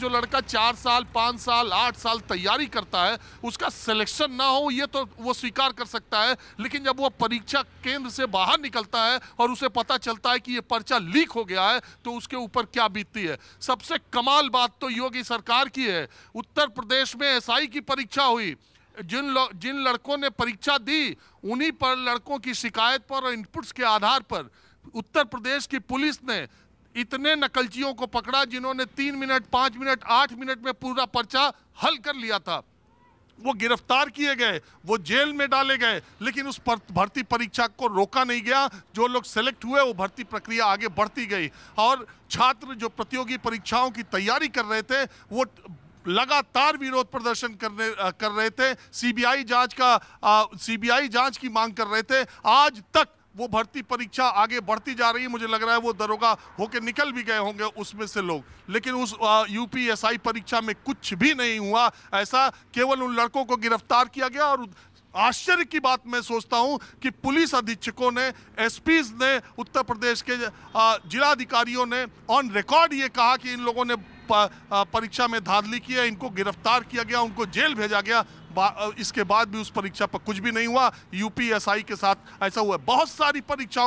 जो लड़का चार साल पांच साल आठ साल तैयारी करता है उसका सिलेक्शन ना हो ये तो वो स्वीकार कर सकता है लेकिन जब वो परीक्षा केंद्र से बाहर निकलता है और उसे पता चलता है कि ये पर्चा लीक हो गया है तो उसके ऊपर क्या बीतती है सबसे कमाल बात तो योगी सरकार की है उत्तर प्रदेश में एसआई की परीक्षा हुई जिन जिन लड़कों ने परीक्षा दी उन्हीं पर लड़कों की शिकायत पर और इनपुट्स के आधार पर उत्तर प्रदेश की पुलिस ने इतने नकलचियों को पकड़ा जिन्होंने तीन मिनट पाँच मिनट आठ मिनट में पूरा पर्चा हल कर लिया था वो गिरफ्तार किए गए वो जेल में डाले गए लेकिन उस पर भर्ती परीक्षा को रोका नहीं गया जो लोग सेलेक्ट हुए वो भर्ती प्रक्रिया आगे बढ़ती गई और छात्र जो प्रतियोगी परीक्षाओं की तैयारी कर रहे थे वो लगातार विरोध प्रदर्शन करने कर रहे थे सीबीआई जांच का सीबीआई जांच की मांग कर रहे थे आज तक वो भर्ती परीक्षा आगे बढ़ती जा रही है मुझे लग रहा है वो दरोगा होके निकल भी गए होंगे उसमें से लोग लेकिन उस यूपीएसआई परीक्षा में कुछ भी नहीं हुआ ऐसा केवल उन लड़कों को गिरफ्तार किया गया और आश्चर्य की बात मैं सोचता हूं कि पुलिस अधीक्षकों ने एसपीज ने उत्तर प्रदेश के जिलाधिकारियों ने ऑन रिकॉर्ड ये कहा कि इन लोगों ने परीक्षा में धांधली की है इनको गिरफ्तार किया गया उनको जेल भेजा गया इसके बाद भी उस परीक्षा पर कुछ भी नहीं हुआ यूपीएसआई के साथ ऐसा हुआ बहुत सारी परीक्षाओं